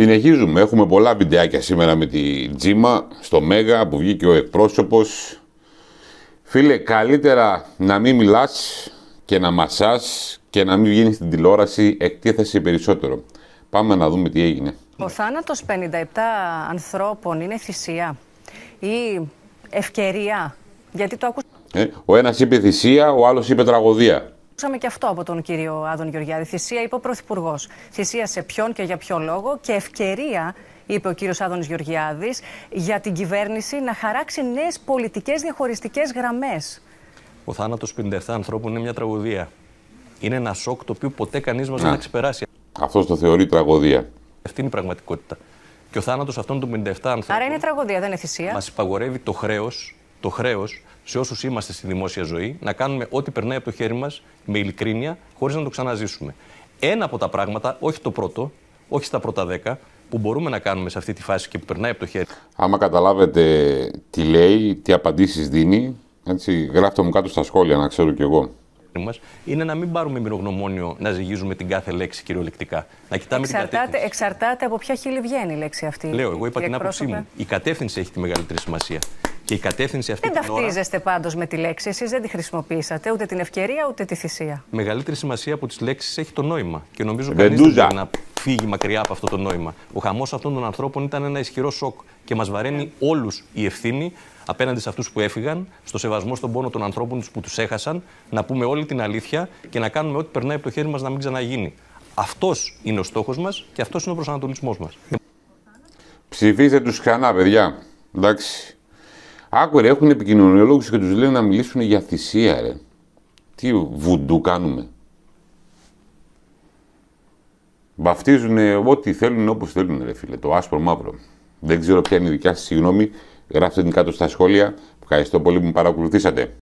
Συνεχίζουμε. Έχουμε πολλά βιντεάκια σήμερα με τη Τζίμα στο Μέγα που βγήκε ο εκπρόσωπος. Φίλε, καλύτερα να μην μιλάς και να μασάς και να μην βγαίνεις στην τηλεόραση εκτίθεση περισσότερο. Πάμε να δούμε τι έγινε. Ο θάνατος 57 ανθρώπων είναι θυσία ή ευκαιρία. Γιατί το ακούς... Ε, ο ένας είπε θυσία, ο άλλος είπε τραγωδία. Ακούσαμε και αυτό από τον κύριο Άδων Γεωργιάδη. Θυσία, είπε ο Πρωθυπουργός. Θυσία σε ποιον και για ποιο λόγο και ευκαιρία είπε ο κύριος Άδωνης Γεωργιάδης, για την κυβέρνηση να χαράξει νέες πολιτικές διαχωριστικές γραμμές. Ο θάνατος 57 ανθρώπων είναι μια τραγωδία. Είναι ένα σοκ το οποίο ποτέ κανείς μας δεν ναι. θα ξεπεράσει. Αυτός το θεωρεί τραγωδία. Αυτή είναι η πραγματικότητα. Και ο θάνατος αυτών των 57 ανθρώπων. Άρα είναι τραγωδία, δεν είναι θυσία. Μας υπαγορεύει το χρέος το χρέος σε όσους είμαστε στη δημόσια ζωή να κάνουμε ό,τι περνάει από το χέρι μας με ειλικρίνεια, χωρίς να το ξαναζήσουμε. Ένα από τα πράγματα, όχι το πρώτο, όχι στα πρώτα δέκα, που μπορούμε να κάνουμε σε αυτή τη φάση και που περνάει από το χέρι. Άμα καταλάβετε τι λέει, τι απαντήσεις δίνει, έτσι, γράφτε μου κάτω στα σχόλια να ξέρω κι εγώ. Μας, είναι να μην πάρουμε μυρογνωμόνιο να ζυγίζουμε την κάθε λέξη κυριολεκτικά. Να κοιτάμε εξαρτάται, την κατεύθυνση. Εξαρτάται από ποια χείλη βγαίνει η λέξη αυτή. Λέω, εγώ είπα την άποψή Η κατεύθυνση έχει τη μεγαλύτερη σημασία. Και η κατεύθυνση αυτή. Δεν ταυτίζεστε πάντως με τη λέξη. Εσείς δεν τη χρησιμοποιήσατε ούτε την ευκαιρία ούτε τη θυσία. Μεγαλύτερη σημασία από τις λέξεις έχει το νόημα. Και νομίζω κανείς δεν μπορεί να φύγει μακριά από αυτό το νόημα. Ο χαμός αυτών των ανθρώπων ήταν ένα ισχυρό σοκ και μας βαραίνει όλους η ευθύνη απέναντι σε αυτούς που έφυγαν, στο σεβασμό στον πόνο των ανθρώπων που τους έχασαν, να πούμε όλη την αλήθεια και να κάνουμε ό,τι περνάει από το χέρι μας να μην ξαναγίνει. Αυτός είναι ο στόχος μας και αυτός είναι ο προσανατολισμός μας. Ψηφίστε τους ξανά, παιδιά. Εντάξει. Άκου ρε, έχουν επικοινωνιολόγους και τους λένε να μιλήσουν για θυσία, ρε. Τι βουντού κάνουμε. Βαφτίζουνε ό,τι θέλουν όπως θέλουν, ρε φίλε. Το άσπρο μαύρο. Δεν ξέρω ποια είναι η δικιά σας συγγνώμη. Γράψτε την κάτω στα σχόλια. Ευχαριστώ πολύ που με παρακολουθήσατε.